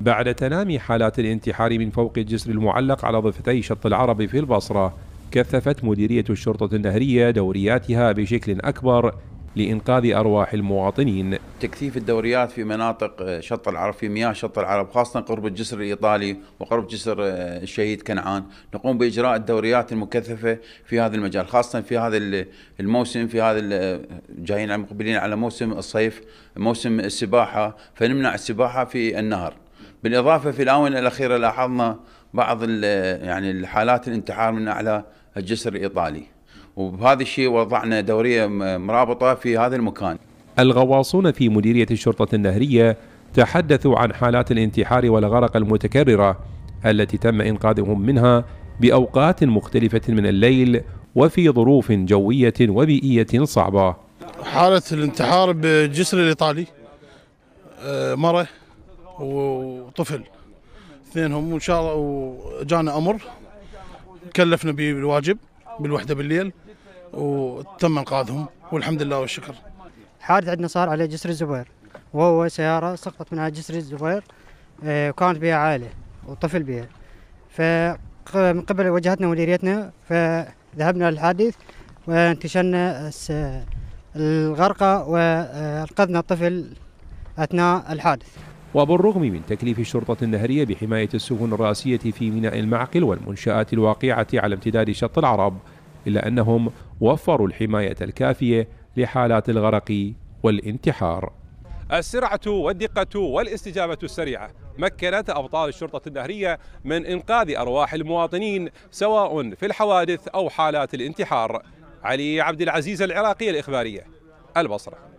بعد تنامي حالات الانتحار من فوق الجسر المعلق على ضفتي شط العرب في البصرة كثفت مديرية الشرطة النهرية دورياتها بشكل أكبر لإنقاذ أرواح المواطنين تكثيف الدوريات في مناطق شط العرب في مياه شط العرب خاصة قرب الجسر الإيطالي وقرب جسر الشهيد كنعان نقوم بإجراء الدوريات المكثفة في هذا المجال خاصة في هذا الموسم في هذا جايين مقبلين على موسم الصيف موسم السباحة فنمنع السباحة في النهر بالاضافه في الاونه الاخيره لاحظنا بعض يعني الحالات الانتحار من اعلى الجسر الايطالي وبهذا الشيء وضعنا دوريه مرابطه في هذا المكان. الغواصون في مديريه الشرطه النهريه تحدثوا عن حالات الانتحار والغرق المتكرره التي تم انقاذهم منها باوقات مختلفه من الليل وفي ظروف جويه وبيئيه صعبه. حاله الانتحار بالجسر الايطالي آه، مره وطفل اثنينهم وان شاء الله وجانا امر كلفنا به بالواجب بالوحده بالليل وتم انقاذهم والحمد لله والشكر. حادث عندنا صار على جسر الزبير وهو سياره سقطت من على جسر الزبير آه، وكانت بها عائله وطفل بها فمن قبل وجهتنا مديريتنا فذهبنا للحادث وانتشلنا الغرقه وانقذنا الطفل اثناء الحادث. وبالرغم من تكليف الشرطة النهرية بحماية السفن الرأسية في ميناء المعقل والمنشآت الواقعة على امتداد شط العرب إلا أنهم وفروا الحماية الكافية لحالات الغرق والانتحار السرعة والدقة والاستجابة السريعة مكنت أبطال الشرطة النهرية من إنقاذ أرواح المواطنين سواء في الحوادث أو حالات الانتحار علي عبد العزيز العراقي الإخبارية البصرة